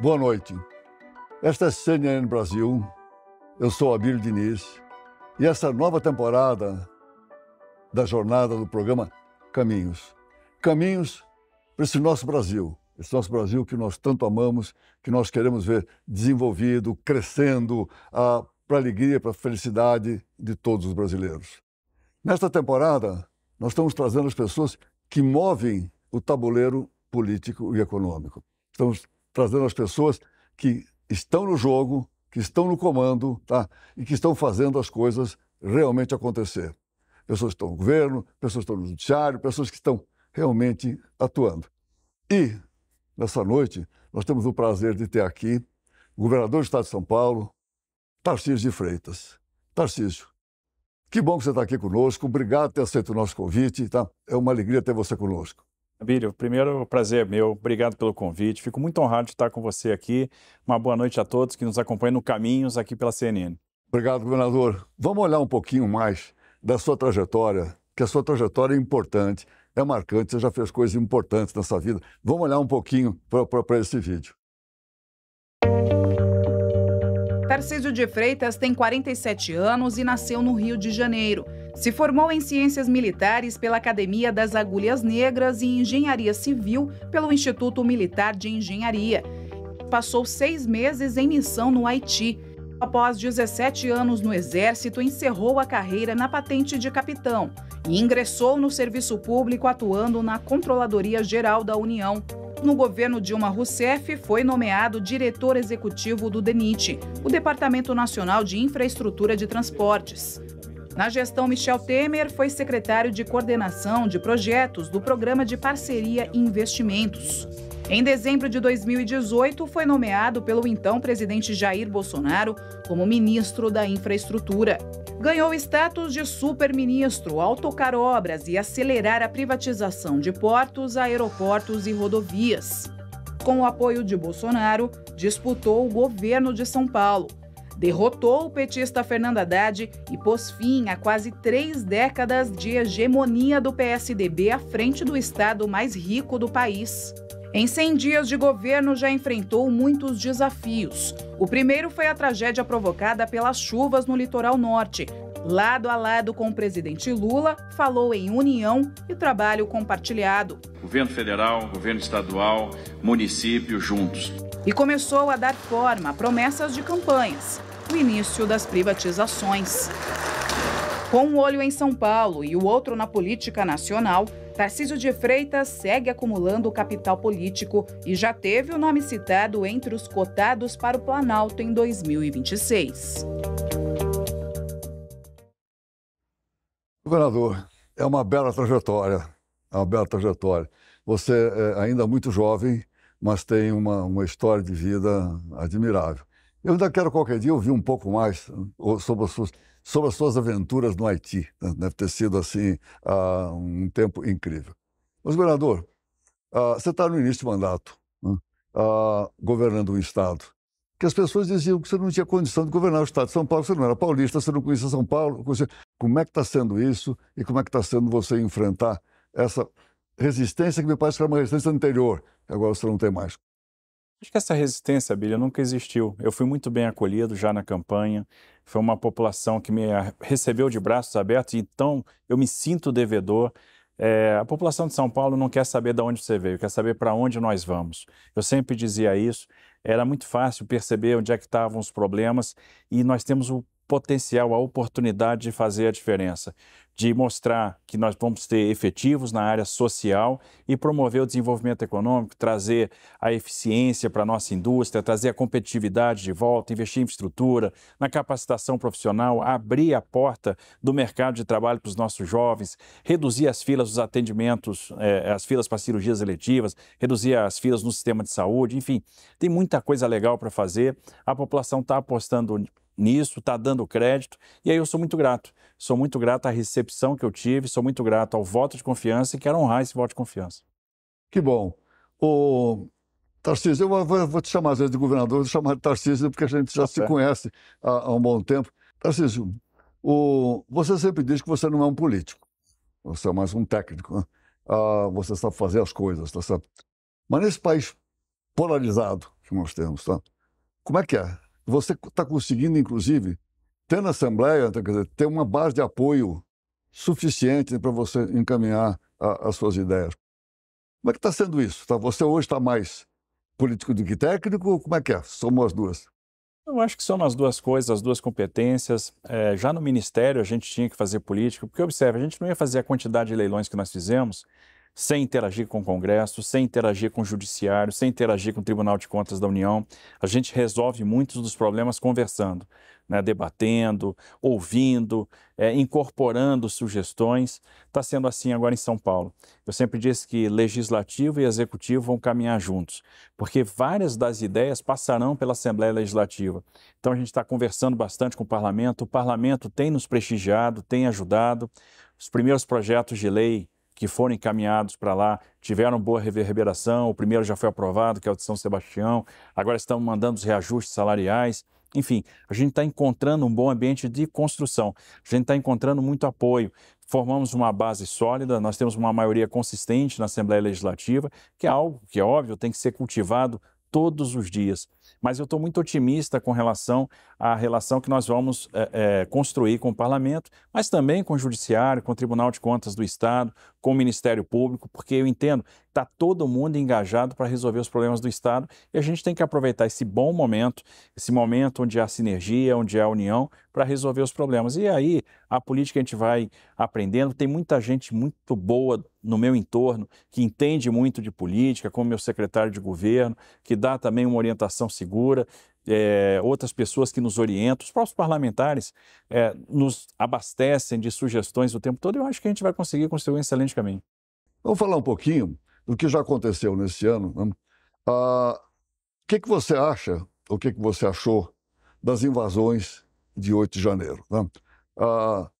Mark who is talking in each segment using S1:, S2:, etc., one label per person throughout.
S1: Boa noite. Esta é CNN Brasil. Eu sou Abílio Diniz e essa nova temporada da jornada do programa Caminhos. Caminhos para esse nosso Brasil, esse nosso Brasil que nós tanto amamos, que nós queremos ver desenvolvido, crescendo, ah, para a alegria, para a felicidade de todos os brasileiros. Nesta temporada, nós estamos trazendo as pessoas que movem o tabuleiro político e econômico. Estamos trazendo as pessoas que estão no jogo, que estão no comando tá? e que estão fazendo as coisas realmente acontecer. Pessoas que estão no governo, pessoas que estão no judiciário, pessoas que estão realmente atuando. E, nessa noite, nós temos o prazer de ter aqui o governador do Estado de São Paulo, Tarcísio de Freitas. Tarcísio, que bom que você está aqui conosco. Obrigado por ter aceito o nosso convite. Tá? É uma alegria ter você conosco.
S2: Bílio, primeiro prazer meu, obrigado pelo convite. Fico muito honrado de estar com você aqui.
S1: Uma boa noite a todos que nos acompanham no Caminhos aqui pela CNN. Obrigado, governador. Vamos olhar um pouquinho mais da sua trajetória, que a sua trajetória é importante, é marcante, você já fez coisas importantes na sua vida. Vamos olhar um pouquinho para esse vídeo.
S3: Tarcísio de Freitas tem 47 anos e nasceu no Rio de Janeiro. Se formou em Ciências Militares pela Academia das Agulhas Negras e Engenharia Civil pelo Instituto Militar de Engenharia. Passou seis meses em missão no Haiti. Após 17 anos no Exército, encerrou a carreira na patente de capitão e ingressou no serviço público atuando na Controladoria Geral da União. No governo Dilma Rousseff, foi nomeado diretor executivo do DENIT, o Departamento Nacional de Infraestrutura de Transportes. Na gestão Michel Temer, foi secretário de coordenação de projetos do Programa de Parceria e Investimentos. Em dezembro de 2018, foi nomeado pelo então presidente Jair Bolsonaro como ministro da Infraestrutura. Ganhou status de superministro ao tocar obras e acelerar a privatização de portos, aeroportos e rodovias. Com o apoio de Bolsonaro, disputou o governo de São Paulo derrotou o petista Fernando Haddad e pôs fim a quase três décadas de hegemonia do PSDB à frente do estado mais rico do país. Em 100 dias de governo já enfrentou muitos desafios. O primeiro foi a tragédia provocada pelas chuvas no litoral norte. Lado a lado com o presidente Lula, falou em união e trabalho compartilhado.
S2: Governo federal, governo estadual, município juntos.
S3: E começou a dar forma a promessas de campanhas o início das privatizações. Com um olho em São Paulo e o outro na política nacional, Tarcísio de Freitas segue acumulando capital político e já teve o nome citado entre os cotados para o Planalto em 2026.
S1: Governador, é uma bela trajetória, é uma bela trajetória. Você é ainda muito jovem, mas tem uma, uma história de vida admirável. Eu ainda quero qualquer dia ouvir um pouco mais né, sobre as suas, sobre as suas aventuras no Haiti. Né. Deve ter sido assim uh, um tempo incrível. Mas, governador, uh, você está no início do mandato, uh, governando um Estado, que as pessoas diziam que você não tinha condição de governar o Estado de São Paulo, você não era paulista, você não conhecia São Paulo. Conhecia... Como é que está sendo isso e como é que está sendo você enfrentar essa resistência que me parece que era uma resistência anterior, agora você não tem mais?
S2: Acho que essa resistência, Bíblia, nunca existiu. Eu fui muito bem acolhido já na campanha. Foi uma população que me recebeu de braços abertos, então eu me sinto devedor. É, a população de São Paulo não quer saber de onde você veio, quer saber para onde nós vamos. Eu sempre dizia isso. Era muito fácil perceber onde é que estavam os problemas e nós temos o potencial, a oportunidade de fazer a diferença, de mostrar que nós vamos ter efetivos na área social e promover o desenvolvimento econômico, trazer a eficiência para a nossa indústria, trazer a competitividade de volta, investir em estrutura, na capacitação profissional, abrir a porta do mercado de trabalho para os nossos jovens, reduzir as filas dos atendimentos, eh, as filas para cirurgias eletivas, reduzir as filas no sistema de saúde, enfim, tem muita coisa legal para fazer. A população está apostando nisso, está dando crédito. E aí eu sou muito grato. Sou muito grato à recepção que eu tive, sou muito grato ao voto de confiança e quero honrar esse voto de confiança.
S1: Que bom. O Tarcísio, eu vou, vou te chamar às vezes de governador, vou chamar de Tarcísio porque a gente já tá se certo. conhece há, há, um bom tempo. Tarcísio, o... você sempre diz que você não é um político, você é mais um técnico. Né? Ah, você sabe fazer as coisas, tá certo? Mas nesse país polarizado que nós temos, tá? como é que é? Você está conseguindo, inclusive, ter na Assembleia, dizer, ter uma base de apoio suficiente para você encaminhar a, as suas ideias. Como é que está sendo isso? Tá, você hoje está mais político do que técnico como é que é? Somos as duas. Eu acho que são as duas coisas, as duas competências. É, já no Ministério a gente
S2: tinha que fazer política, porque observe, a gente não ia fazer a quantidade de leilões que nós fizemos sem interagir com o Congresso, sem interagir com o Judiciário, sem interagir com o Tribunal de Contas da União. A gente resolve muitos dos problemas conversando, né, debatendo, ouvindo, é, incorporando sugestões. Está sendo assim agora em São Paulo. Eu sempre disse que legislativo e executivo vão caminhar juntos, porque várias das ideias passarão pela Assembleia Legislativa. Então a gente está conversando bastante com o parlamento, o parlamento tem nos prestigiado, tem ajudado. Os primeiros projetos de lei que foram encaminhados para lá tiveram boa reverberação. O primeiro já foi aprovado, que é o de São Sebastião. Agora estamos mandando os reajustes salariais. Enfim, a gente está encontrando um bom ambiente de construção. A gente está encontrando muito apoio. Formamos uma base sólida, nós temos uma maioria consistente na Assembleia Legislativa, que é algo que é óbvio, tem que ser cultivado todos os dias. Mas eu estou muito otimista com relação à relação que nós vamos é, é, construir com o parlamento, mas também com o judiciário, com o Tribunal de Contas do Estado, com o Ministério Público, porque eu entendo que está todo mundo engajado para resolver os problemas do Estado e a gente tem que aproveitar esse bom momento, esse momento onde há sinergia, onde há união, para resolver os problemas. E aí, a política a gente vai aprendendo, tem muita gente muito boa no meu entorno, que entende muito de política, como meu secretário de governo, que dá também uma orientação segura é, outras pessoas que nos orientam, os próprios parlamentares é, nos abastecem
S1: de sugestões o tempo todo, eu acho que a gente vai conseguir construir um excelente caminho. Vamos falar um pouquinho do que já aconteceu nesse ano. Né? Ah, o que, que você acha, o que, que você achou das invasões de 8 de janeiro? Né? Ah,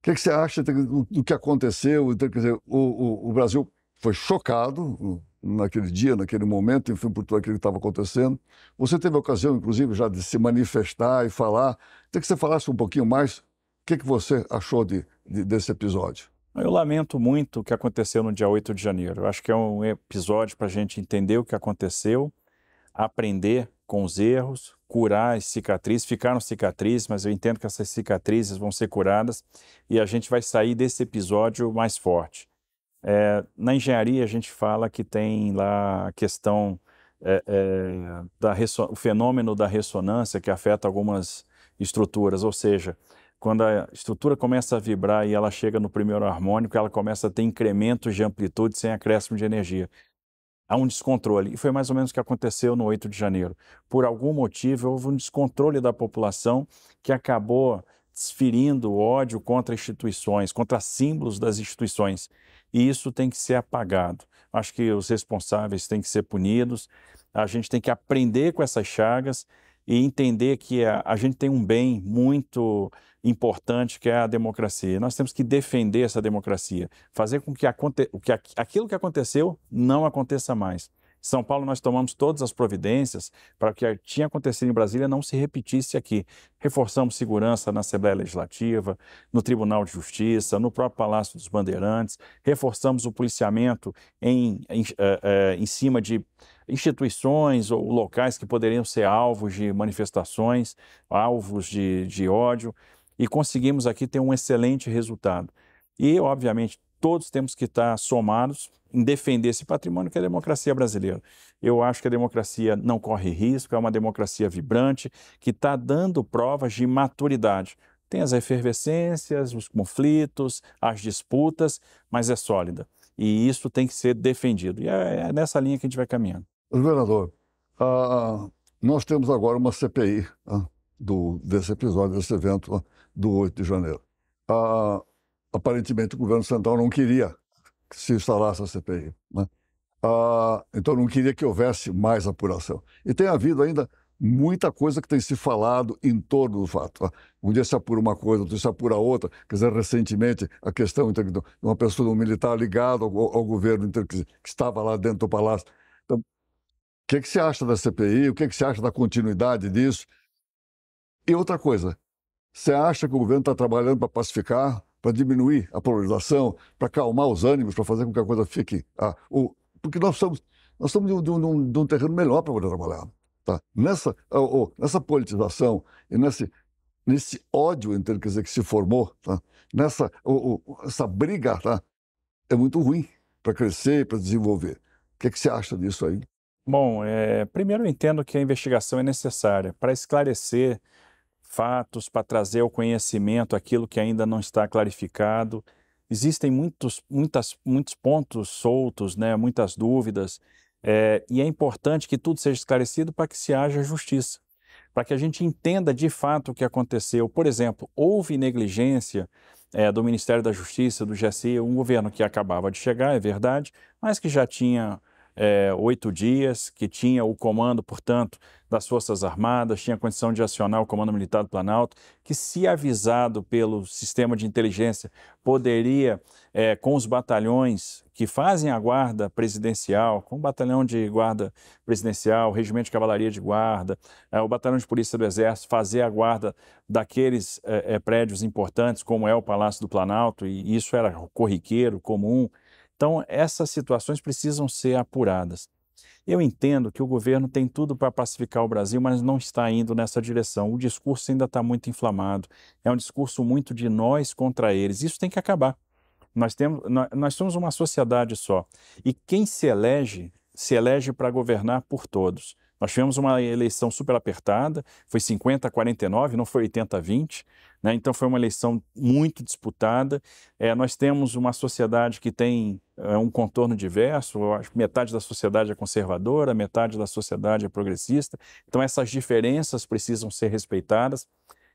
S1: o que, que, você acha do, do que aconteceu? Quer dizer, o, o, o Brasil foi chocado, naquele dia, naquele momento, enfim, por tudo aquilo que estava acontecendo. Você teve a ocasião, inclusive, já de se manifestar e falar. Tem que você falasse um pouquinho mais. O que, que você achou de, de, desse episódio? Eu lamento muito o que aconteceu no dia 8 de
S2: janeiro. Eu acho que é um episódio para a gente entender o que aconteceu, aprender com os erros, curar as cicatrizes. Ficaram cicatrizes, mas eu entendo que essas cicatrizes vão ser curadas e a gente vai sair desse episódio mais forte. É, na engenharia, a gente fala que tem lá a questão é, é, da o fenômeno da ressonância que afeta algumas estruturas, ou seja, quando a estrutura começa a vibrar e ela chega no primeiro harmônico, ela começa a ter incrementos de amplitude sem acréscimo de energia. Há um descontrole. E foi mais ou menos o que aconteceu no 8 de janeiro. Por algum motivo, houve um descontrole da população que acabou desferindo ódio contra instituições, contra símbolos das instituições e isso tem que ser apagado. Acho que os responsáveis têm que ser punidos, a gente tem que aprender com essas chagas e entender que a, a gente tem um bem muito importante que é a democracia. Nós temos que defender essa democracia, fazer com que, aconte, que aquilo que aconteceu não aconteça mais. São Paulo, nós tomamos todas as providências para que o que tinha acontecido em Brasília não se repetisse aqui. Reforçamos segurança na Assembleia Legislativa, no Tribunal de Justiça, no próprio Palácio dos Bandeirantes, reforçamos o policiamento em, em, eh, eh, em cima de instituições ou locais que poderiam ser alvos de manifestações, alvos de, de ódio, e conseguimos aqui ter um excelente resultado. E, obviamente, todos temos que estar somados em defender esse patrimônio que é a democracia brasileira. Eu acho que a democracia não corre risco, é uma democracia vibrante, que está dando provas de maturidade. Tem as efervescências, os conflitos, as disputas, mas é sólida. E isso tem que ser defendido. E é, é
S1: nessa linha que a gente vai caminhando. Governador, uh, nós temos agora uma CPI uh, ah, do, desse episódio, desse evento uh, do 8 de janeiro. Uh, aparentemente o governo central não queria que se instalasse a CPI. Né? Ah, então não queria que houvesse mais apuração. E tem havido ainda muita coisa que tem se falado em torno do fato. Ah, um dia se apura uma coisa, outro dia se apura outra. Quer dizer, recentemente, a questão de uma pessoa, um militar ligado ao, ao governo que estava lá dentro do palácio. Então, o que, é que você acha da CPI? O que, é que você acha da continuidade disso? E outra coisa, você acha que o governo está trabalhando para pacificar? para diminuir a polarização, para calmar os ânimos, para fazer com que a coisa fique. Ah, o, porque nós estamos, nós estamos de, um, de um, de um terreno melhor para poder trabalhar. Tá? Nessa, oh, oh, nessa politização e nesse, nesse ódio então, quer dizer, que se formou, tá? nessa oh, essa briga, tá? é muito ruim para crescer, para desenvolver. O que, é que você acha disso aí? Bom, é, primeiro eu entendo que a investigação
S2: é necessária para esclarecer fatos, para trazer ao conhecimento aquilo que ainda não está clarificado. Existem muitos, muitas, muitos pontos soltos, né, muitas dúvidas, é, e é importante que tudo seja esclarecido para que se haja justiça, para que a gente entenda de fato o que aconteceu. Por exemplo, houve negligência é, do Ministério da Justiça, do GSI, um governo que acabava de chegar, é verdade, mas que já tinha é, oito dias, que tinha o comando, portanto, das Forças Armadas, tinha condição de acionar o Comando Militar do Planalto, que, se avisado pelo sistema de inteligência, poderia, é, com os batalhões que fazem a guarda presidencial, com o batalhão de guarda presidencial, o regimento de cavalaria de guarda, é, o batalhão de polícia do Exército, fazer a guarda daqueles é, é, prédios importantes, como é o Palácio do Planalto, e isso era corriqueiro, comum, então, essas situações precisam ser apuradas. Eu entendo que o governo tem tudo para pacificar o Brasil, mas não está indo nessa direção. O discurso ainda está muito inflamado. É um discurso muito de nós contra eles. Isso tem que acabar. Nós, temos, nós somos uma sociedade só. E quem se elege, se elege para governar por todos. Nós tivemos uma eleição super apertada, foi 50 a 49, não foi 80 a 20. Né? Então foi uma eleição muito disputada. É, nós temos uma sociedade que tem é, um contorno diverso, metade da sociedade é conservadora, metade da sociedade é progressista. Então essas diferenças precisam ser respeitadas.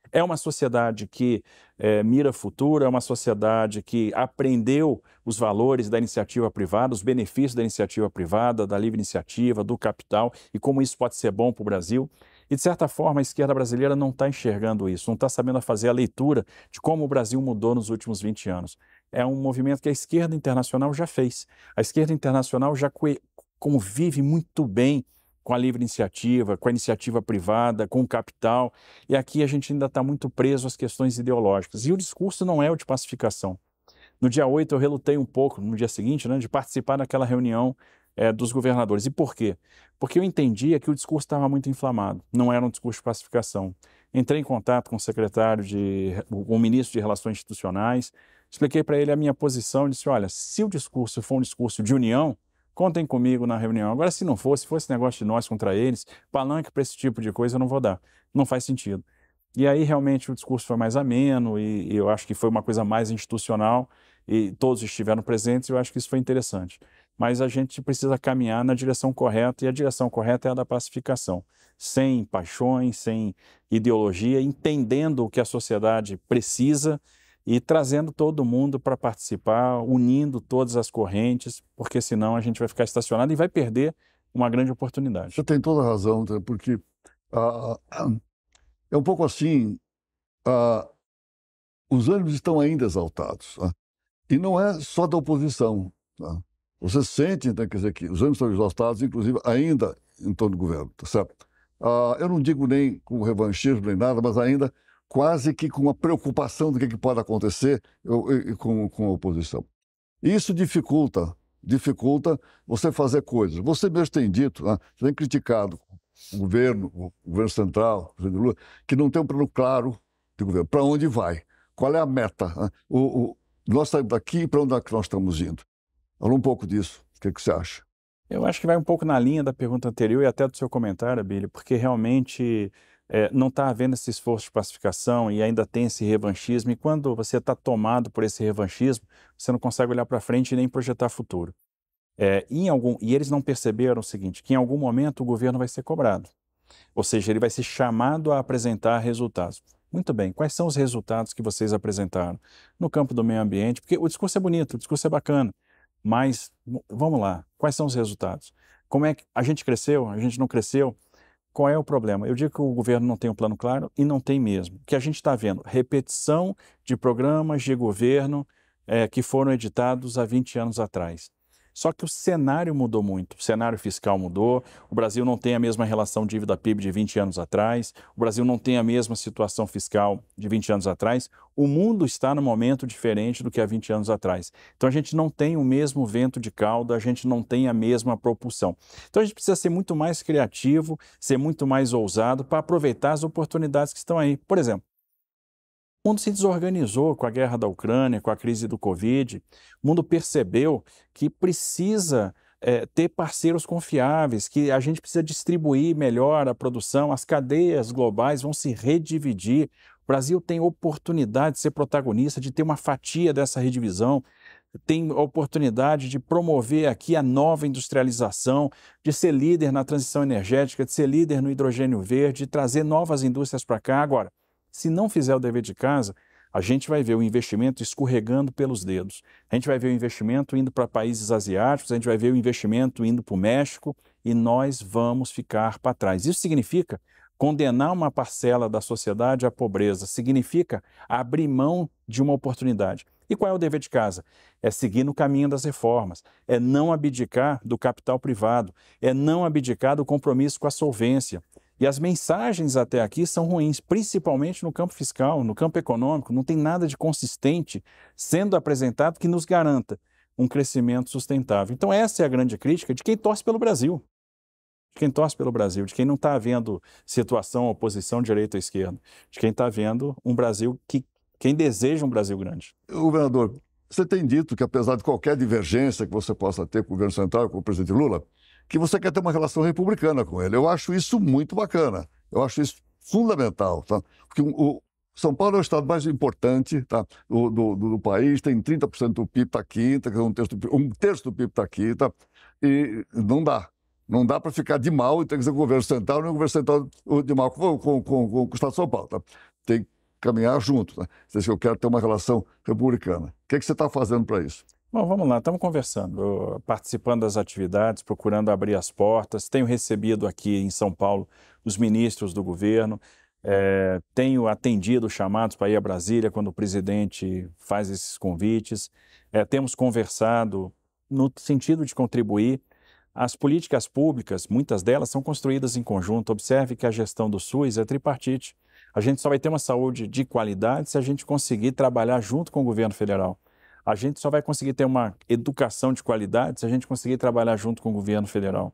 S2: É uma sociedade que é, mira futuro, é uma sociedade que aprendeu os valores da iniciativa privada, os benefícios da iniciativa privada, da livre iniciativa, do capital e como isso pode ser bom para o Brasil. E, de certa forma, a esquerda brasileira não está enxergando isso, não está sabendo fazer a leitura de como o Brasil mudou nos últimos 20 anos. É um movimento que a esquerda internacional já fez. A esquerda internacional já convive muito bem com a livre iniciativa, com a iniciativa privada, com o capital. E aqui a gente ainda está muito preso às questões ideológicas. E o discurso não é o de pacificação. No dia 8, eu relutei um pouco, no dia seguinte, né, de participar daquela reunião é, dos governadores. E por quê? Porque eu entendia que o discurso estava muito inflamado, não era um discurso de pacificação. Entrei em contato com o secretário de, o ministro de Relações Institucionais, expliquei para ele a minha posição, disse: olha, se o discurso for um discurso de união, contem comigo na reunião. Agora, se não fosse, fosse negócio de nós contra eles, palanque para esse tipo de coisa eu não vou dar. Não faz sentido. E aí realmente o discurso foi mais ameno e, e eu acho que foi uma coisa mais institucional e todos estiveram presentes e eu acho que isso foi interessante mas a gente precisa caminhar na direção correta e a direção correta é a da pacificação, sem paixões, sem ideologia, entendendo o que a sociedade precisa e trazendo todo mundo para participar, unindo todas as correntes, porque senão
S1: a gente vai ficar estacionado e vai perder uma grande oportunidade. Você tem toda a razão, porque ah, ah, é um pouco assim, ah, os ânimos estão ainda exaltados. Né? e não é só da oposição. Né? Você sente, então, quer dizer, que os ânimos estão exaltados, inclusive ainda em torno do governo, tá certo? Ah, eu não digo nem com revanchismo nem nada, mas ainda quase que com uma preocupação do que, é que pode acontecer eu, eu, com, com a oposição. Isso dificulta, dificulta você fazer coisas. Você mesmo tem dito, né, você tem criticado o governo, o governo central, o governo Lula, que não tem um plano claro de governo. Para onde vai? Qual é a meta? Né? O, o, nós saímos daqui e para onde é que nós estamos indo? Fala um pouco disso.
S2: O que, que você acha? Eu acho que vai um pouco na linha da pergunta anterior e até do seu comentário, Abílio, porque realmente é, não está havendo esse esforço de pacificação e ainda tem esse revanchismo. E quando você está tomado por esse revanchismo, você não consegue olhar para frente e nem projetar futuro. É, algum, e eles não perceberam o seguinte: que em algum momento o governo vai ser cobrado. Ou seja, ele vai ser chamado a apresentar resultados. Muito bem, quais são os resultados que vocês apresentaram no campo do meio ambiente? Porque o discurso é bonito, o discurso é bacana. Mas vamos lá, quais são os resultados? Como é que a gente cresceu? A gente não cresceu? Qual é o problema? Eu digo que o governo não tem um plano claro e não tem mesmo. O que a gente está vendo? Repetição de programas de governo é, que foram editados há 20 anos atrás. Só que o cenário mudou muito. O cenário fiscal mudou. O Brasil não tem a mesma relação dívida-PIB de 20 anos atrás. O Brasil não tem a mesma situação fiscal de 20 anos atrás. O mundo está num momento diferente do que há 20 anos atrás. Então a gente não tem o mesmo vento de cauda, a gente não tem a mesma propulsão. Então a gente precisa ser muito mais criativo, ser muito mais ousado para aproveitar as oportunidades que estão aí. Por exemplo, o mundo se desorganizou com a guerra da Ucrânia, com a crise do Covid. O mundo percebeu que precisa é, ter parceiros confiáveis, que a gente precisa distribuir melhor a produção, as cadeias globais vão se redividir. O Brasil tem oportunidade de ser protagonista, de ter uma fatia dessa redivisão, tem oportunidade de promover aqui a nova industrialização, de ser líder na transição energética, de ser líder no hidrogênio verde, de trazer novas indústrias para cá. Agora, se não fizer o dever de casa, a gente vai ver o investimento escorregando pelos dedos. A gente vai ver o investimento indo para países asiáticos, a gente vai ver o investimento indo para o México e nós vamos ficar para trás. Isso significa condenar uma parcela da sociedade à pobreza, significa abrir mão de uma oportunidade. E qual é o dever de casa? É seguir no caminho das reformas, é não abdicar do capital privado, é não abdicar do compromisso com a solvência, e as mensagens até aqui são ruins, principalmente no campo fiscal, no campo econômico. Não tem nada de consistente sendo apresentado que nos garanta um crescimento sustentável. Então, essa é a grande crítica de quem torce pelo Brasil. De quem torce pelo Brasil, de quem não está vendo situação, oposição, direita ou esquerda. De quem está vendo um Brasil que. Quem deseja um
S1: Brasil grande. Governador, você tem dito que, apesar de qualquer divergência que você possa ter com o governo central, com o presidente Lula, que você quer ter uma relação republicana com ele. Eu acho isso muito bacana. Eu acho isso fundamental. Tá? Porque o São Paulo é o estado mais importante tá? do, do, do país, tem 30% do PIB está aqui, tá? um, terço do, um terço do PIB está aqui. Tá? E não dá. Não dá para ficar de mal e ter que ser o governo central, nem é o governo central de mal com, com, com, com o estado de São Paulo. Tá? Tem que caminhar junto. Tá? Você diz que eu quero ter uma relação republicana. O que, é que você está fazendo para isso? Bom, vamos lá, estamos conversando,
S2: participando das atividades, procurando abrir as portas. Tenho recebido aqui em São Paulo os ministros do governo, é, tenho atendido chamados para ir a Brasília quando o presidente faz esses convites. É, temos conversado no sentido de contribuir. As políticas públicas, muitas delas, são construídas em conjunto. Observe que a gestão do SUS é tripartite. A gente só vai ter uma saúde de qualidade se a gente conseguir trabalhar junto com o governo federal. A gente só vai conseguir ter uma educação de qualidade se a gente conseguir trabalhar junto com o governo federal.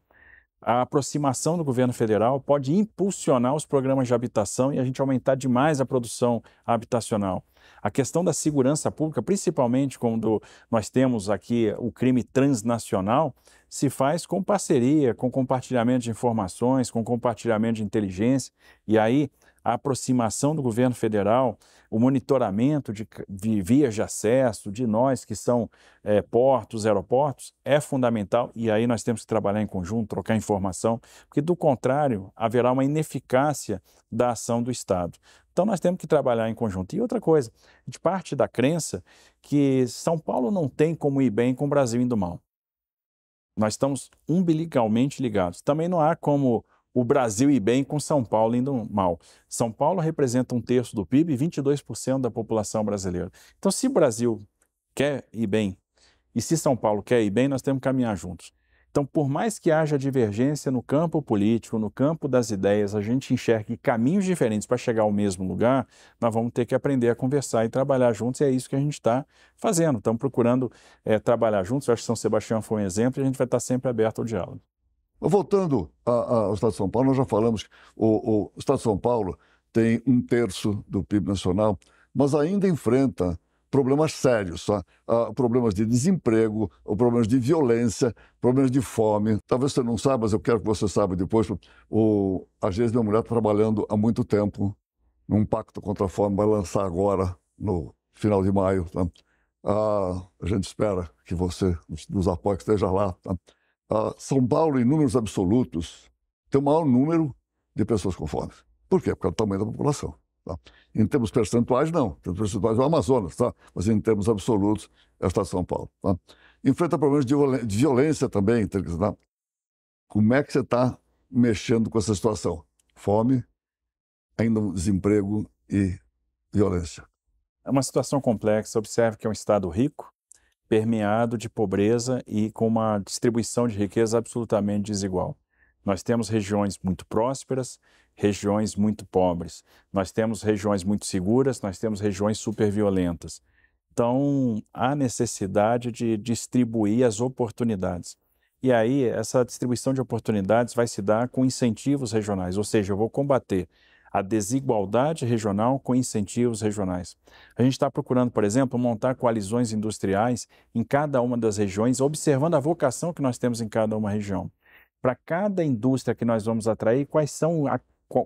S2: A aproximação do governo federal pode impulsionar os programas de habitação e a gente aumentar demais a produção habitacional. A questão da segurança pública, principalmente quando nós temos aqui o crime transnacional, se faz com parceria, com compartilhamento de informações, com compartilhamento de inteligência. E aí a aproximação do governo federal, o monitoramento de, de vias de acesso, de nós que são é, portos, aeroportos, é fundamental e aí nós temos que trabalhar em conjunto, trocar informação, porque do contrário haverá uma ineficácia da ação do Estado. Então nós temos que trabalhar em conjunto. E outra coisa, de parte da crença que São Paulo não tem como ir bem com o Brasil indo mal. Nós estamos umbilicalmente ligados. Também não há como o Brasil ir bem com São Paulo indo mal. São Paulo representa um terço do PIB e 22% da população brasileira. Então, se o Brasil quer ir bem e se São Paulo quer ir bem, nós temos que caminhar juntos. Então, por mais que haja divergência no campo político, no campo das ideias, a gente enxergue caminhos diferentes para chegar ao mesmo lugar, nós vamos ter que aprender a conversar e trabalhar juntos, e é isso que a gente está fazendo. Estamos procurando é, trabalhar juntos, eu acho que São Sebastião foi um exemplo, e a gente vai estar sempre aberto ao diálogo.
S1: Voltando ao Estado de São Paulo, nós já falamos, o, o Estado de São Paulo tem um terço do PIB nacional, mas ainda enfrenta problemas sérios, tá? ah, problemas de desemprego, problemas de violência, problemas de fome. Talvez você não saiba, mas eu quero que você saiba depois. O, às vezes minha mulher está trabalhando há muito tempo num pacto contra a fome, vai lançar agora, no final de maio. Tá? Ah, a gente espera que você nos apoie, que esteja lá. Tá? Ah, São Paulo, em números absolutos, tem o maior número de pessoas com fome. Por quê? Por causa é do tamanho da população. Tá? Em termos percentuais, não. Em termos percentuais é o Amazonas, tá? mas em termos absolutos é o Estado de São Paulo. Tá? Enfrenta problemas de, de violência também. Tá? tá? Como é que você está mexendo com essa situação? Fome, ainda desemprego e violência.
S2: É uma situação complexa. Observe que é um Estado rico, permeado de pobreza e com uma distribuição de riqueza absolutamente desigual. Nós temos regiões muito prósperas, regiões muito pobres. Nós temos regiões muito seguras, nós temos regiões super violentas. Então, há necessidade de distribuir as oportunidades. E aí, essa distribuição de oportunidades vai se dar com incentivos regionais, ou seja, eu vou combater a desigualdade regional com incentivos regionais. A gente está procurando, por exemplo, montar coalizões industriais em cada uma das regiões, observando a vocação que nós temos em cada uma região. Para cada indústria que nós vamos atrair, quais são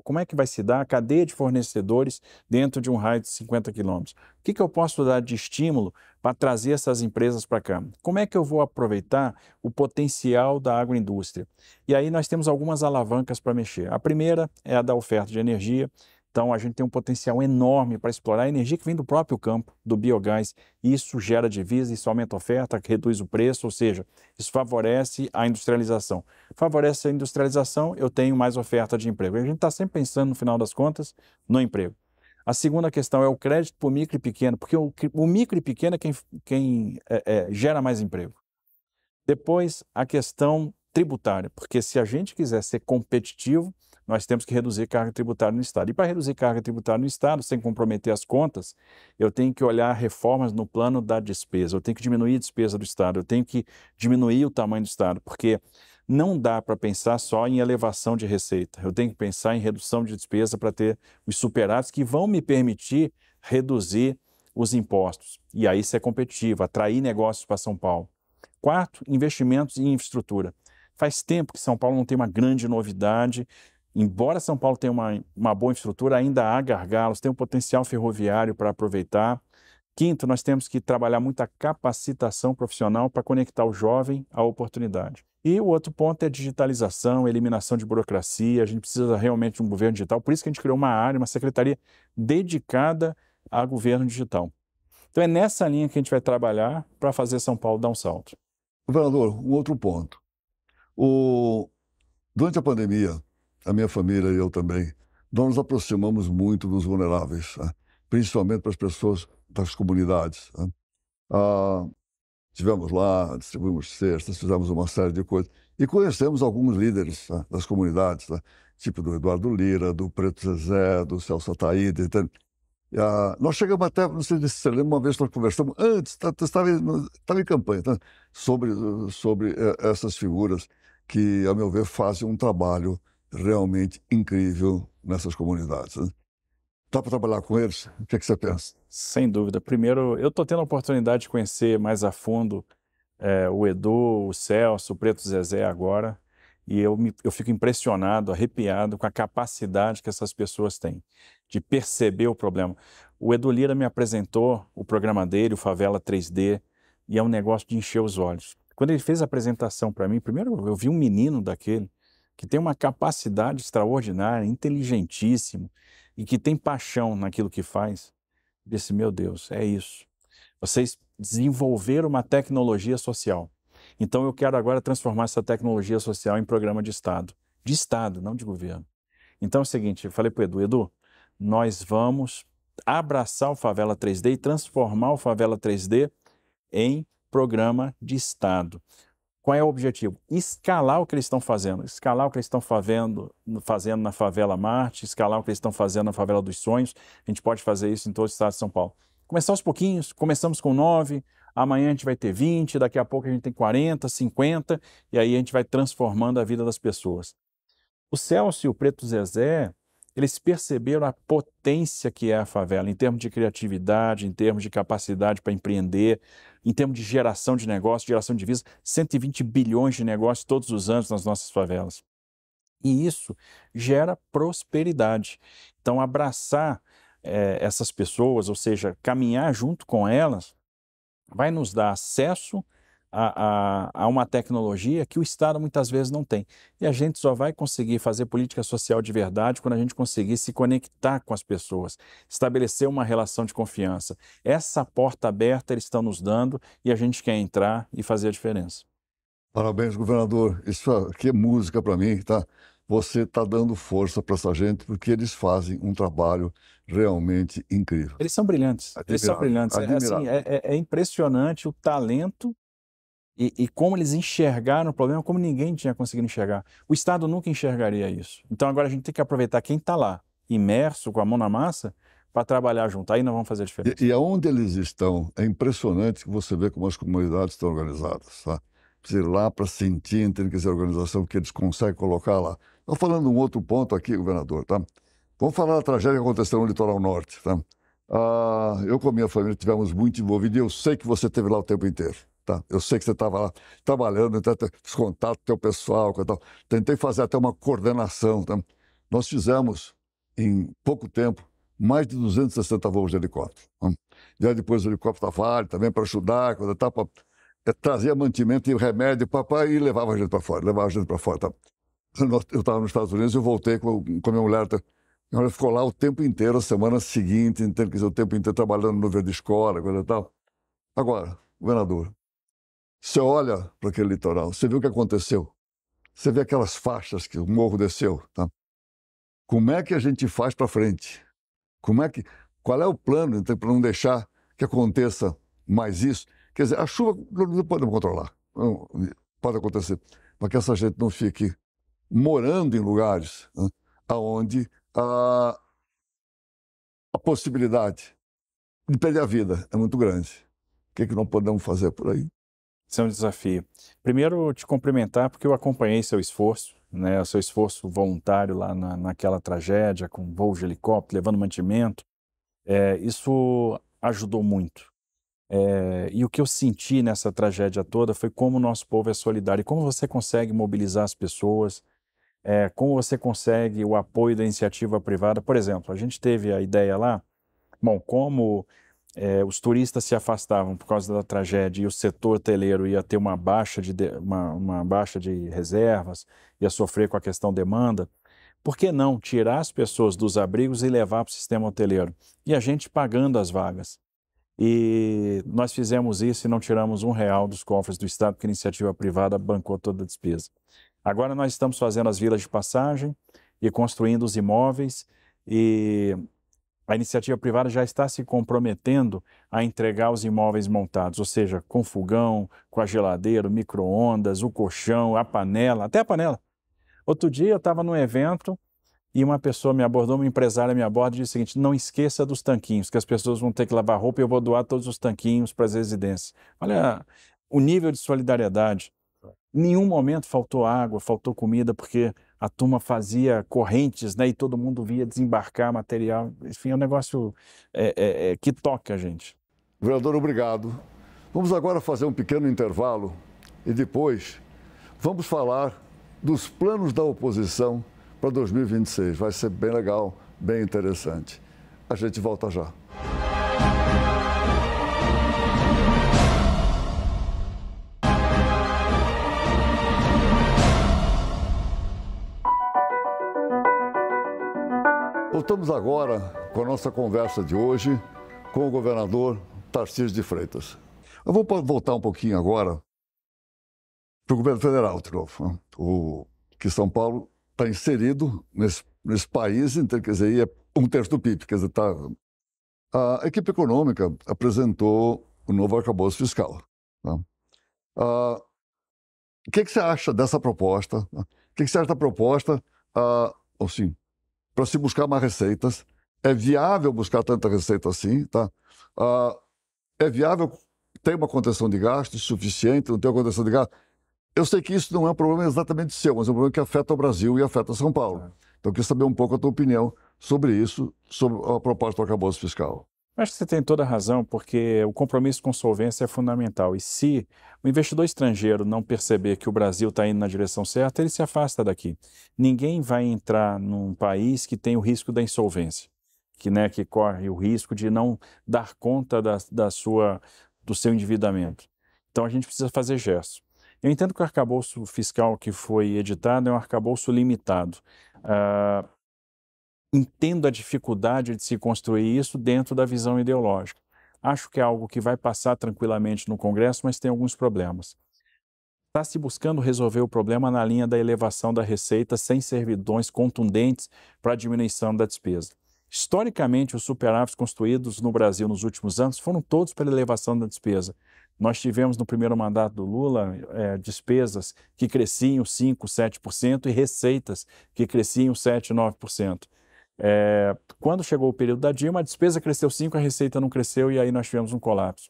S2: como é que vai se dar a cadeia de fornecedores dentro de um raio de 50 quilômetros? O que, que eu posso dar de estímulo para trazer essas empresas para cá? Como é que eu vou aproveitar o potencial da agroindústria? E aí nós temos algumas alavancas para mexer. A primeira é a da oferta de energia, então, a gente tem um potencial enorme para explorar a energia que vem do próprio campo, do biogás. Isso gera divisa, isso aumenta a oferta, reduz o preço, ou seja, isso favorece a industrialização. Favorece a industrialização, eu tenho mais oferta de emprego. A gente está sempre pensando, no final das contas, no emprego. A segunda questão é o crédito para o micro e pequeno, porque o, o micro e pequeno é quem, quem é, é, gera mais emprego. Depois, a questão tributária, porque se a gente quiser ser competitivo, nós temos que reduzir carga tributária no Estado. E para reduzir carga tributária no Estado, sem comprometer as contas, eu tenho que olhar reformas no plano da despesa, eu tenho que diminuir a despesa do Estado, eu tenho que diminuir o tamanho do Estado, porque não dá para pensar só em elevação de receita, eu tenho que pensar em redução de despesa para ter os superávits que vão me permitir reduzir os impostos. E aí ser é competitivo, atrair negócios para São Paulo. Quarto, investimentos em infraestrutura. Faz tempo que São Paulo não tem uma grande novidade Embora São Paulo tenha uma, uma boa infraestrutura, ainda há gargalos, tem um potencial ferroviário para aproveitar. Quinto, nós temos que trabalhar muita capacitação profissional para conectar o jovem à oportunidade. E o outro ponto é digitalização, eliminação de burocracia. A gente precisa realmente de um governo digital. Por isso que a gente criou uma área, uma secretaria dedicada a governo digital. Então é nessa linha que a gente vai trabalhar para fazer São Paulo dar um salto.
S1: Governador, um outro ponto. O... Durante a pandemia, a minha família e eu também, nós nos aproximamos muito dos vulneráveis, né? principalmente para as pessoas das comunidades. Né? Ah, tivemos lá, distribuímos cestas, fizemos uma série de coisas e conhecemos alguns líderes né? das comunidades, né? tipo do Eduardo Lira, do Preto Zezé, do Celso Ataíde, entende? Ah, nós chegamos até, não sei se você lembra, uma vez nós conversamos antes, tá, tá, estava em campanha, tá? sobre, sobre eh, essas figuras que, a meu ver, fazem um trabalho realmente incrível nessas comunidades. Né? Dá para trabalhar com eles? O que, é que você pensa? Sem dúvida. Primeiro,
S2: eu estou tendo a oportunidade de conhecer mais a fundo é, o Edu, o Celso, o Preto Zezé agora, e eu, me, eu fico impressionado, arrepiado com a capacidade que essas pessoas têm de perceber o problema. O Edu Lira me apresentou o programa dele, o Favela 3D, e é um negócio de encher os olhos. Quando ele fez a apresentação para mim, primeiro eu vi um menino daquele, que tem uma capacidade extraordinária, inteligentíssimo e que tem paixão naquilo que faz, disse: Meu Deus, é isso. Vocês desenvolveram uma tecnologia social. Então eu quero agora transformar essa tecnologia social em programa de Estado. De Estado, não de governo. Então é o seguinte: eu falei para o Edu, Edu, nós vamos abraçar o Favela 3D e transformar o Favela 3D em programa de Estado. Qual é o objetivo? Escalar o que eles estão fazendo, escalar o que eles estão fazendo, fazendo na favela Marte, escalar o que eles estão fazendo na favela dos sonhos. A gente pode fazer isso em todo o estado de São Paulo. Começar aos pouquinhos, começamos com nove. amanhã a gente vai ter 20, daqui a pouco a gente tem 40, 50, e aí a gente vai transformando a vida das pessoas. O Celso e o Preto Zezé eles perceberam a potência que é a favela em termos de criatividade, em termos de capacidade para empreender, em termos de geração de negócio, geração de divisas, 120 bilhões de negócios todos os anos nas nossas favelas. E isso gera prosperidade. Então, abraçar é, essas pessoas, ou seja, caminhar junto com elas, vai nos dar acesso a, a, a, uma tecnologia que o Estado muitas vezes não tem. E a gente só vai conseguir fazer política social de verdade quando a gente conseguir se conectar com as pessoas, estabelecer uma relação de confiança. Essa porta aberta eles estão nos dando e a gente quer entrar e fazer a diferença.
S1: Parabéns, governador. Isso aqui é música para mim, tá? Você está dando força para essa gente porque eles fazem um trabalho realmente incrível. Eles
S2: são brilhantes. Eles são brilhantes. É, assim, é, é, é impressionante o talento e, e, como eles enxergaram o problema, como ninguém tinha conseguido enxergar. O Estado nunca enxergaria isso. Então agora a gente tem que aproveitar quem está lá, imerso, com a mão na massa, para trabalhar junto. Aí nós vamos fazer a diferença.
S1: E, e aonde eles estão, é impressionante que você vê como as comunidades estão organizadas. Tá? ir lá para sentir, entender que essa organização que eles conseguem colocar lá. Estou falando um outro ponto aqui, governador. Tá? Vamos falar da tragédia que aconteceu no litoral norte. Tá? Ah, eu com a minha família tivemos muito envolvido e eu sei que você teve lá o tempo inteiro. Tá. Eu sei que você estava lá trabalhando, né, os contatos teu pessoal, tal. tentei fazer até uma coordenação. Tá? Nós fizemos, em pouco tempo, mais de 260 voos de helicóptero. Tá? E aí depois o helicóptero Vale também para ajudar, quando tá, pra, eh, trazia mantimento e remédio papai, e levava a gente para fora, levava a gente para fora. Tá? Eu estava nos Estados Unidos e voltei com, com a minha mulher. Tá? Minha mulher ficou lá o tempo inteiro, a semana seguinte, inteiro, quer dizer, o tempo inteiro trabalhando no verde escola, coisa e tal. Agora, governador, você olha para aquele litoral, você viu o que aconteceu. Você vê aquelas faixas que o morro desceu. Tá? Como é que a gente faz para frente? Como é que, qual é o plano então, para não deixar que aconteça mais isso? Quer dizer, a chuva não podemos controlar. Não, pode acontecer. Para que essa gente não fique morando em lugares né, onde a, a possibilidade de perder a vida é muito grande. O que, é que nós podemos fazer por aí? Isso é um desafio. Primeiro, te cumprimentar,
S2: porque eu acompanhei seu esforço, né, seu esforço voluntário lá na, naquela tragédia, com voo de helicóptero, levando mantimento. É, isso ajudou muito. É, e o que eu senti nessa tragédia toda foi como o nosso povo é solidário, e como você consegue mobilizar as pessoas, é, como você consegue o apoio da iniciativa privada. Por exemplo, a gente teve a ideia lá, bom, como é, os turistas se afastavam por causa da tragédia e o setor teleiro ia ter uma baixa de, de uma, uma baixa de reservas, ia sofrer com a questão demanda, por que não tirar as pessoas dos abrigos e levar para o sistema hoteleiro? E a gente pagando as vagas. E nós fizemos isso e não tiramos um real dos cofres do Estado, porque a iniciativa privada bancou toda a despesa. Agora nós estamos fazendo as vilas de passagem e construindo os imóveis e a iniciativa privada já está se comprometendo a entregar os imóveis montados, ou seja, com fogão, com a geladeira, micro-ondas, o colchão, a panela, até a panela. Outro dia eu estava num evento e uma pessoa me abordou, uma empresária me aborda e disse o seguinte: não esqueça dos tanquinhos, que as pessoas vão ter que lavar roupa e eu vou doar todos os tanquinhos para as residências. Olha o nível de solidariedade. Em nenhum momento faltou água, faltou comida, porque a turma fazia correntes, né? E todo mundo via
S1: desembarcar material. Enfim, é um negócio é, é, é, que toca a gente. Vereador, obrigado. Vamos agora fazer um pequeno intervalo e depois vamos falar dos planos da oposição para 2026. Vai ser bem legal, bem interessante. A gente volta já. Voltamos agora com a nossa conversa de hoje com o governador Tarcísio de Freitas. Eu vou voltar um pouquinho agora para o governo federal, de novo, né? o que São Paulo está inserido nesse, nesse país, então, quer dizer, é um terço do PIB, quer dizer, tá, a equipe econômica apresentou o novo arcabouço fiscal. Tá? o que, que, você acha dessa proposta? O que, que você acha da proposta? Ou sim? para se buscar mais receitas. É viável buscar tanta receita assim, tá? Ah, é viável ter uma contenção de gastos suficiente, não ter uma contenção de gastos. Eu sei que isso não é um problema exatamente seu, mas é um problema que afeta o Brasil e afeta São Paulo. É. Então, eu queria saber um pouco a tua opinião sobre isso, sobre a proposta do arcabouço fiscal.
S2: Acho que você tem toda a razão, porque o compromisso com solvência é fundamental. E se o investidor estrangeiro não perceber que o Brasil está indo na direção certa, ele se afasta daqui. Ninguém vai entrar num país que tem o risco da insolvência, que, né, que corre o risco de não dar conta da, da sua, do seu endividamento. Então a gente precisa fazer gestos. Eu entendo que o arcabouço fiscal que foi editado é um arcabouço limitado. Uh, entendo a dificuldade de se construir isso dentro da visão ideológica. Acho que é algo que vai passar tranquilamente no Congresso, mas tem alguns problemas. Está se buscando resolver o problema na linha da elevação da receita sem servidões contundentes para a diminuição da despesa. Historicamente, os superávites construídos no Brasil nos últimos anos foram todos pela elevação da despesa. Nós tivemos no primeiro mandato do Lula é, despesas que cresciam 5%, 7% e receitas que cresciam 7%, 9%. É, quando chegou o período da Dilma, a despesa cresceu 5, a receita não cresceu e aí nós tivemos um colapso.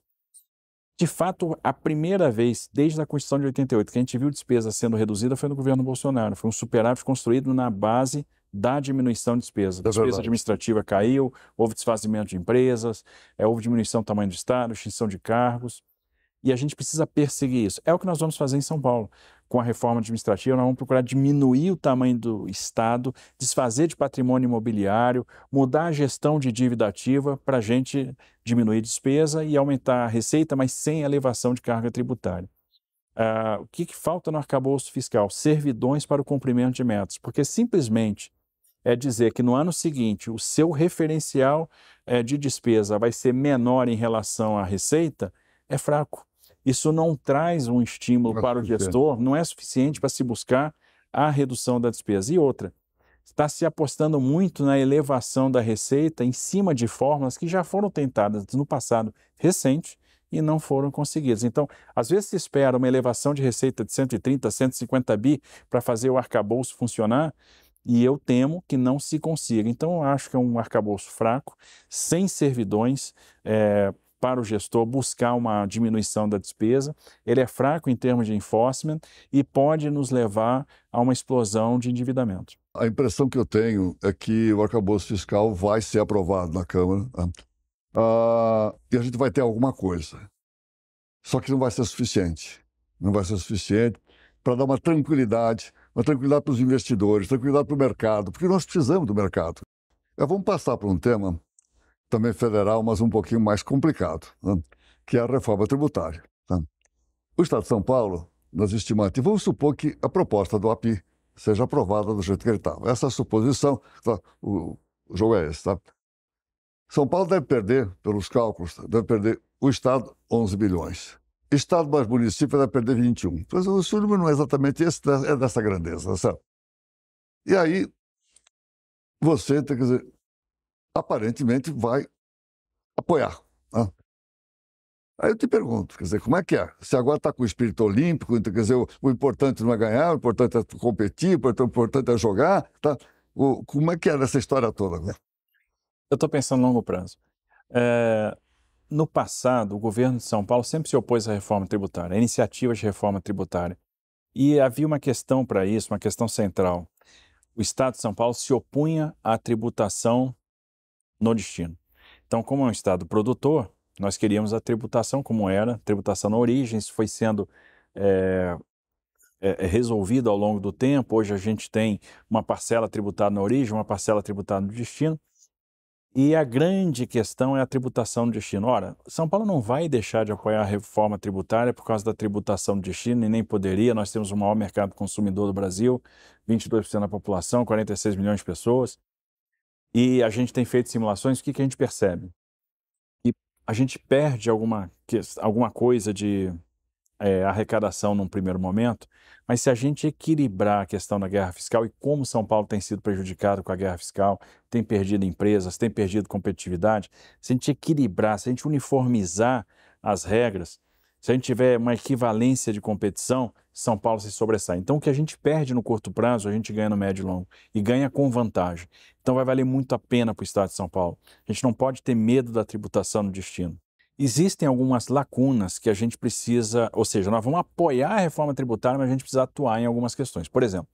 S2: De fato, a primeira vez desde a Constituição de 88 que a gente viu despesa sendo reduzida foi no governo Bolsonaro. Foi um superávit construído na base da diminuição de despesa. A é despesa administrativa caiu, houve desfazimento de empresas, é, houve diminuição do tamanho do Estado, extinção de cargos. E a gente precisa perseguir isso. É o que nós vamos fazer em São Paulo com a reforma administrativa, nós vamos procurar diminuir o tamanho do Estado, desfazer de patrimônio imobiliário, mudar a gestão de dívida ativa para a gente diminuir a despesa e aumentar a receita, mas sem elevação de carga tributária. Uh, o que, que falta no arcabouço fiscal? Servidões para o cumprimento de metas, porque simplesmente é dizer que no ano seguinte o seu referencial é, de despesa vai ser menor em relação à receita é fraco isso não traz um estímulo não é para o gestor, não é suficiente para se buscar a redução da despesa. E outra, está se apostando muito na elevação da receita em cima de fórmulas que já foram tentadas no passado recente e não foram conseguidas. Então, às vezes se espera uma elevação de receita de 130, 150 bi para fazer o arcabouço funcionar, e eu temo que não se consiga. Então, eu acho que é um arcabouço fraco, sem servidões, é, para o gestor buscar uma diminuição da despesa, ele é fraco em termos de enforcement e pode nos levar a uma explosão de endividamento.
S1: A impressão que eu tenho é que o arcabouço fiscal vai ser aprovado na Câmara uh, e a gente vai ter alguma coisa. Só que não vai ser suficiente. Não vai ser suficiente para dar uma tranquilidade, uma tranquilidade para os investidores, tranquilidade para o mercado, porque nós precisamos do mercado. Eu vamos passar para um tema também federal, mas um pouquinho mais complicado, né, que é a reforma tributária. Né. O Estado de São Paulo, nas estimativas, vamos supor que a proposta do API seja aprovada do jeito que ele estava. Essa suposição, tá, o, jogo é esse, tá? São Paulo deve perder, pelos cálculos, deve perder o Estado 11 bilhões. Estado mais município deve perder 21. Mas o número não é exatamente esse, é dessa grandeza, E aí, você, quer dizer, aparentemente vai apoiar. Né? Aí eu te pergunto, quer dizer, como é que é? Se agora está com o espírito olímpico, então, quer dizer, o, o, importante não é ganhar, o importante é competir, o importante é jogar, tá? O, como é que era é essa história toda? Né? Eu estou pensando a longo prazo. É, no passado, o governo
S2: de São Paulo sempre se opôs à reforma tributária, a iniciativas de reforma tributária. E havia uma questão para isso, uma questão central. O Estado de São Paulo se opunha à tributação no destino. Então, como é um Estado produtor, nós queríamos a tributação como era, tributação na origem, isso foi sendo é, é, resolvido ao longo do tempo. Hoje a gente tem uma parcela tributada na origem, uma parcela tributada no destino. E a grande questão é a tributação no destino. Ora, São Paulo não vai deixar de apoiar a reforma tributária por causa da tributação no destino e nem poderia. Nós temos o maior mercado consumidor do Brasil, 22% da população, 46 milhões de pessoas e a gente tem feito simulações, o que, que a gente percebe? Que a gente perde alguma, alguma coisa de é, arrecadação num primeiro momento, mas se a gente equilibrar a questão da guerra fiscal e como São Paulo tem sido prejudicado com a guerra fiscal, tem perdido empresas, tem perdido competitividade, se a gente equilibrar, se a gente uniformizar as regras, se a gente tiver uma equivalência de competição, São Paulo se sobressai. Então, o que a gente perde no curto prazo, a gente ganha no médio e longo. E ganha com vantagem. Então, vai valer muito a pena para o Estado de São Paulo. A gente não pode ter medo da tributação no destino. Existem algumas lacunas que a gente precisa, ou seja, nós vamos apoiar a reforma tributária, mas a gente precisa atuar em algumas questões. Por exemplo,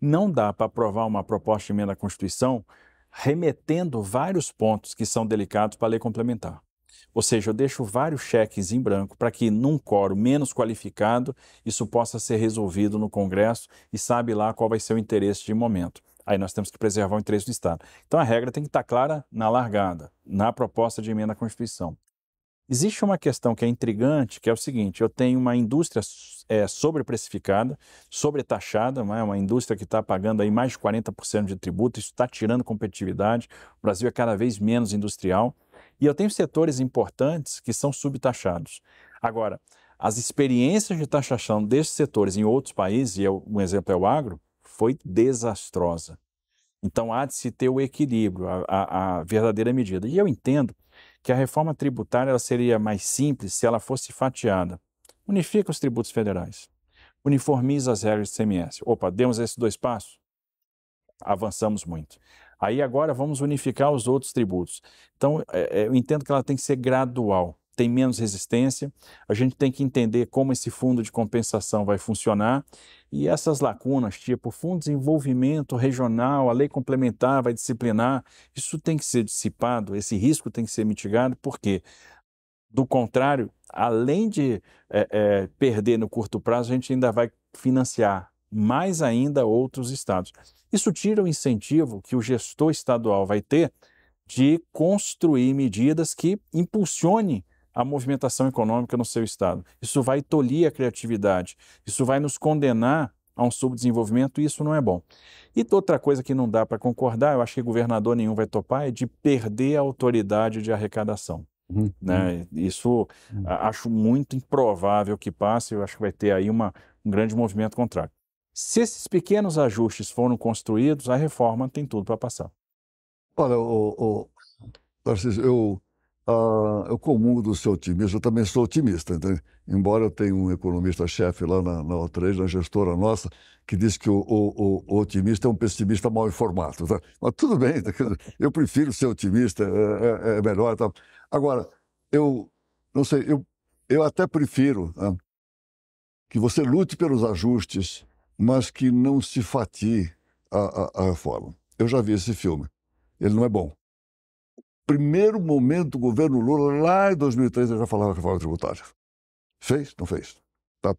S2: não dá para aprovar uma proposta de emenda à Constituição remetendo vários pontos que são delicados para a lei complementar. Ou seja, eu deixo vários cheques em branco para que, num coro menos qualificado, isso possa ser resolvido no Congresso e sabe lá qual vai ser o interesse de momento. Aí nós temos que preservar o interesse do Estado. Então a regra tem que estar tá clara na largada, na proposta de emenda à Constituição. Existe uma questão que é intrigante, que é o seguinte: eu tenho uma indústria é, sobreprecificada, sobretaxada, é uma indústria que está pagando aí mais de 40% de tributo, isso está tirando competitividade. O Brasil é cada vez menos industrial. E eu tenho setores importantes que são subtaxados. Agora, as experiências de taxação desses setores em outros países, e eu, é um exemplo é o agro, foi desastrosa. Então há de se ter o equilíbrio, a, a, a verdadeira medida. E eu entendo que a reforma tributária ela seria mais simples se ela fosse fatiada. Unifica os tributos federais, uniformiza as regras de CMS. Opa, demos esses dois passos? Avançamos muito. Aí agora vamos unificar os outros tributos. Então, é, é, eu entendo que ela tem que ser gradual tem menos resistência, a gente tem que entender como esse fundo de compensação vai funcionar e essas lacunas, tipo fundo de desenvolvimento regional, a lei complementar vai disciplinar, isso tem que ser dissipado, esse risco tem que ser mitigado, porque, do contrário, além de é, é, perder no curto prazo, a gente ainda vai financiar mais ainda outros estados. Isso tira o incentivo que o gestor estadual vai ter de construir medidas que impulsionem a movimentação econômica no seu estado. Isso vai tolir a criatividade, isso vai nos condenar a um subdesenvolvimento e isso não é bom. E outra coisa que não dá para concordar, eu acho que governador nenhum vai topar, é de perder a autoridade de arrecadação. Uhum. Né? Uhum. Isso uhum. acho muito improvável que passe, eu acho que vai ter aí uma, um grande movimento contrário. Se esses pequenos ajustes foram construídos, a reforma tem tudo para passar.
S1: Olha, o, o, eu, uh, eu comungo do seu otimismo, eu também sou otimista. Entende? Embora eu tenha um economista-chefe lá na, na O3, na gestora nossa, que diz que o, o, o otimista é um pessimista mal informado. Tá? Mas tudo bem, tá? eu prefiro ser otimista, é, é, é melhor. Tá? Agora, eu não sei, eu, eu até prefiro né, que você lute pelos ajustes mas que não se fatie a, a, a reforma. Eu já vi esse filme. Ele não é bom. Primeiro momento do governo Lula, lá em 2003, ele já falava reforma tributária. Fez? Não fez. Tá.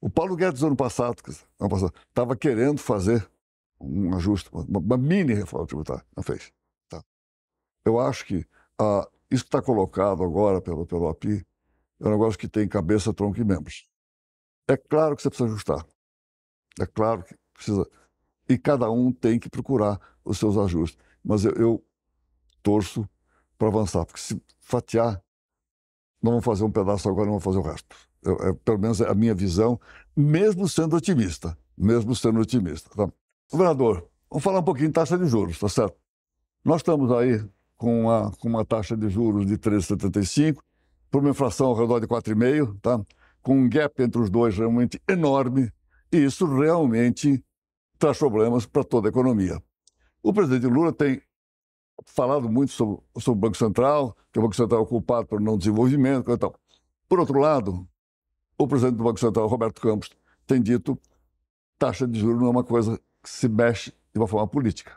S1: O Paulo Guedes, ano passado, estava querendo fazer um ajuste, uma, uma, mini reforma tributária. Não fez. Tá. Eu acho que ah, isso que está colocado agora pelo, pelo API é um negócio que tem cabeça, tronco e membros. É claro que você precisa ajustar. É claro que precisa. E cada um tem que procurar os seus ajustes. Mas eu, eu torço para avançar, porque se fatiar, não vamos fazer um pedaço agora, não vamos fazer o resto. Eu, é, pelo menos é a minha visão, mesmo sendo otimista. Mesmo sendo otimista. Tá? Governador, vamos falar um pouquinho de taxa de juros, tá certo? Nós estamos aí com uma, com uma taxa de juros de 3,75, por uma inflação ao redor de 4,5, tá? com um gap entre os dois realmente enorme, e isso realmente traz problemas para toda a economia. O presidente Lula tem falado muito sobre, sobre o Banco Central, que o Banco Central é culpado pelo não desenvolvimento e tal. Por outro lado, o presidente do Banco Central, Roberto Campos, tem dito taxa de juros não é uma coisa que se mexe de uma forma política.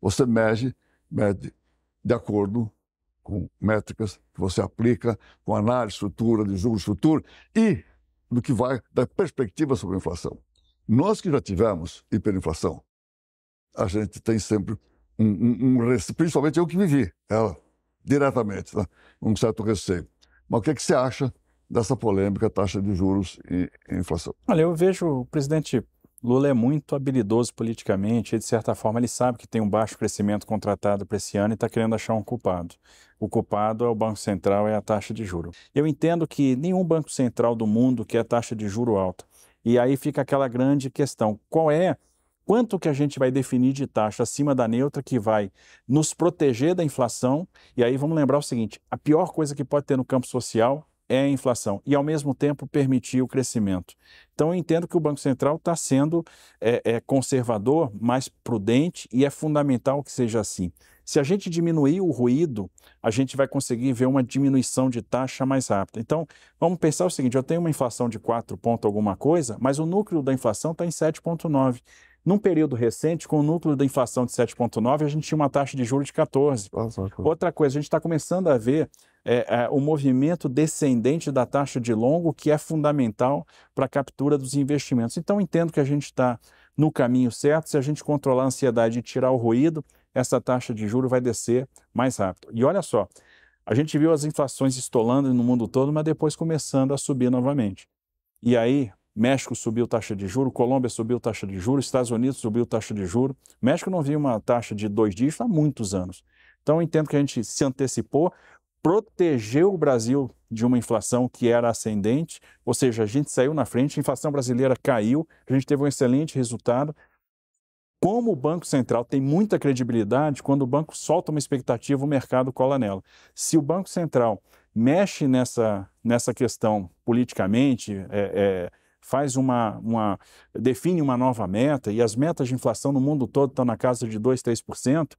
S1: Você mede, mede de acordo com métricas que você aplica, com análise estrutura de juros futuros e do que vai da perspectiva sobre a inflação. Nós que já tivemos hiperinflação, a gente tem sempre um, um, um receio, principalmente eu que vivi ela diretamente, né? um certo receio. Mas o que, é que você acha dessa polêmica taxa de juros e inflação?
S2: Olha, eu vejo o presidente Lula é muito habilidoso politicamente e, de certa forma, ele sabe que tem um baixo crescimento contratado para esse ano e está querendo achar um culpado. O culpado é o Banco Central, é a taxa de juro. Eu entendo que nenhum banco central do mundo quer taxa de juro alta. E aí fica aquela grande questão: qual é quanto que a gente vai definir de taxa acima da neutra que vai nos proteger da inflação. E aí vamos lembrar o seguinte: a pior coisa que pode ter no campo social é a inflação e, ao mesmo tempo, permitir o crescimento. Então, eu entendo que o Banco Central está sendo é, é, conservador, mais prudente e é fundamental que seja assim. Se a gente diminuir o ruído, a gente vai conseguir ver uma diminuição de taxa mais rápida. Então, vamos pensar o seguinte: eu tenho uma inflação de 4 ponto alguma coisa, mas o núcleo da inflação está em 7,9. Num período recente, com o núcleo da inflação de 7,9, a gente tinha uma taxa de juros de 14. Nossa, Outra coisa, a gente está começando a ver é, é, o movimento descendente da taxa de longo, que é fundamental para a captura dos investimentos. Então, entendo que a gente está no caminho certo. Se a gente controlar a ansiedade e tirar o ruído, essa taxa de juro vai descer mais rápido. E olha só, a gente viu as inflações estolando no mundo todo, mas depois começando a subir novamente. E aí, México subiu taxa de juro, Colômbia subiu taxa de juro, Estados Unidos subiu taxa de juro. México não viu uma taxa de dois dígitos há muitos anos. Então, eu entendo que a gente se antecipou protegeu o Brasil de uma inflação que era ascendente, ou seja, a gente saiu na frente, a inflação brasileira caiu, a gente teve um excelente resultado. Como o Banco Central tem muita credibilidade, quando o banco solta uma expectativa, o mercado cola nela. Se o Banco Central mexe nessa, nessa questão politicamente, é, é, faz uma, uma, define uma nova meta, e as metas de inflação no mundo todo estão na casa de 2%, 3%,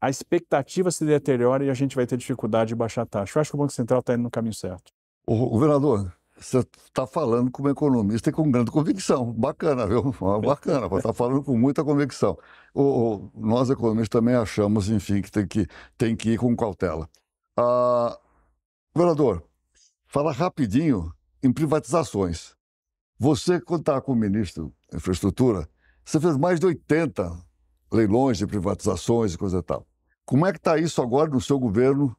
S2: a expectativa
S1: se deteriora e a gente vai ter dificuldade de baixar a taxa. Eu acho que o Banco Central está indo no caminho certo. O governador, você está falando como economista e com grande convicção. Bacana, viu? Bacana, está falando com muita convicção. O, nós, economistas, também achamos, enfim, que tem que, tem que ir com cautela. Ah, governador, fala rapidinho em privatizações. Você, quando estava tá com o ministro da Infraestrutura, você fez mais de 80 leilões de privatizações e coisa e tal. Como é que está isso agora no seu governo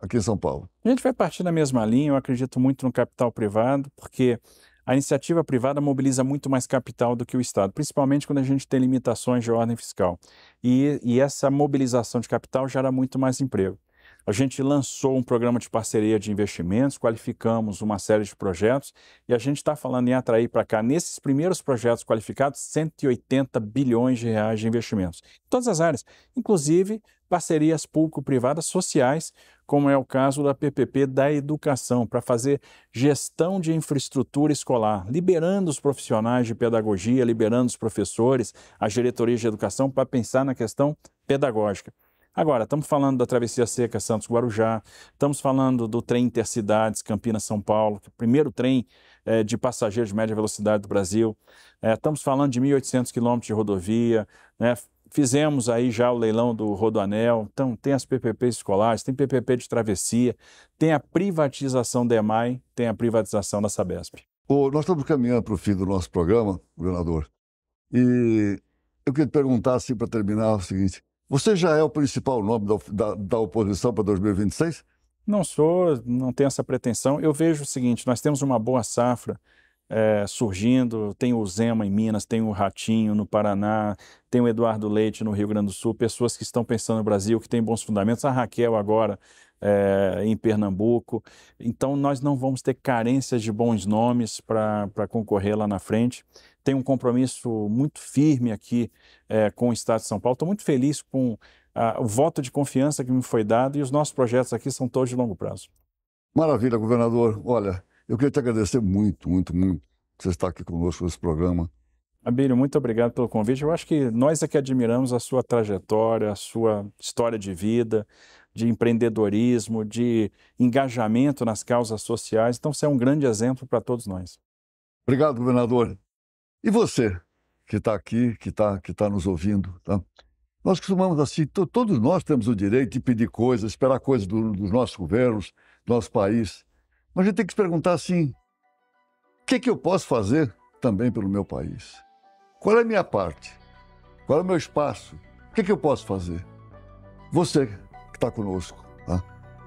S1: aqui em São Paulo?
S2: A gente vai partir da mesma linha. Eu acredito muito no capital privado, porque a iniciativa privada mobiliza muito mais capital do que o Estado, principalmente quando a gente tem limitações de ordem fiscal. E, e, essa mobilização de capital gera muito mais emprego. A gente lançou um programa de parceria de investimentos, qualificamos uma série de projetos e a gente está falando em atrair para cá, nesses primeiros projetos qualificados, 180 bilhões de reais de investimentos. Em todas as áreas, inclusive parcerias público-privadas sociais, como é o caso da PPP da Educação, para fazer gestão de infraestrutura escolar, liberando os profissionais de pedagogia, liberando os professores, as diretorias de educação para pensar na questão pedagógica. Agora, estamos falando da travessia seca Santos-Guarujá, estamos falando do trem Intercidades Campinas-São Paulo, é o primeiro trem é, de passageiros de média velocidade do Brasil, é, estamos falando de 1.800 quilômetros de rodovia, né, Fizemos aí já o leilão do Rodoanel, então tem as PPP escolares, tem PPP de travessia, tem a privatização da EMAI, tem a privatização da Sabesp.
S1: Oh, nós estamos caminhando para o fim do nosso programa, governador, e eu queria te perguntar, assim, para terminar, o seguinte, você já é o principal nome da, da, da oposição para 2026? Não sou, não tenho essa pretensão. Eu vejo o seguinte, nós
S2: temos uma boa safra é, surgindo. Tem o Zema em Minas, tem o Ratinho no Paraná, tem o Eduardo Leite no Rio Grande do Sul, pessoas que estão pensando no Brasil, que têm bons fundamentos. A Raquel agora é, em Pernambuco. Então, nós não vamos ter carências de bons nomes para concorrer lá na frente. Tem um compromisso muito firme aqui é, com o Estado de São Paulo. Estou muito feliz com a, o voto de confiança que me foi dado e os nossos projetos aqui são todos de longo prazo. Maravilha, governador. Olha,
S1: eu queria te agradecer muito, muito, muito por você estar aqui conosco nesse programa.
S2: Abílio, muito obrigado pelo convite. Eu acho que nós é que admiramos a sua trajetória, a sua história de vida, de empreendedorismo, de engajamento nas causas sociais. Então, você é um grande
S1: exemplo para todos nós. Obrigado, governador. E você, que está aqui, que está que tá nos ouvindo, tá? Nós costumamos assim, todos nós temos o direito de pedir coisas, esperar coisas do, dos nossos governos, do nosso país. Mas a gente tem que se perguntar assim: o que, é que eu posso fazer também pelo meu país? Qual é a minha parte? Qual é o meu espaço? O que, é que eu posso fazer? Você que está conosco, tá?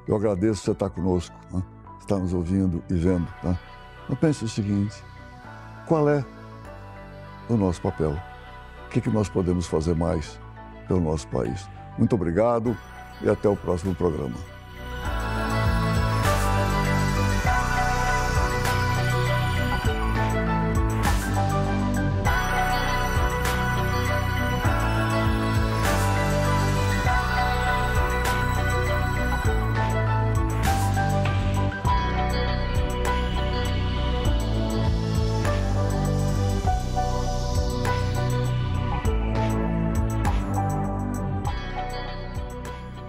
S1: eu agradeço você estar tá conosco, tá? está nos ouvindo e vendo. Tá? Mas pense o seguinte: qual é o nosso papel? O que, é que nós podemos fazer mais pelo nosso país? Muito obrigado e até o próximo programa.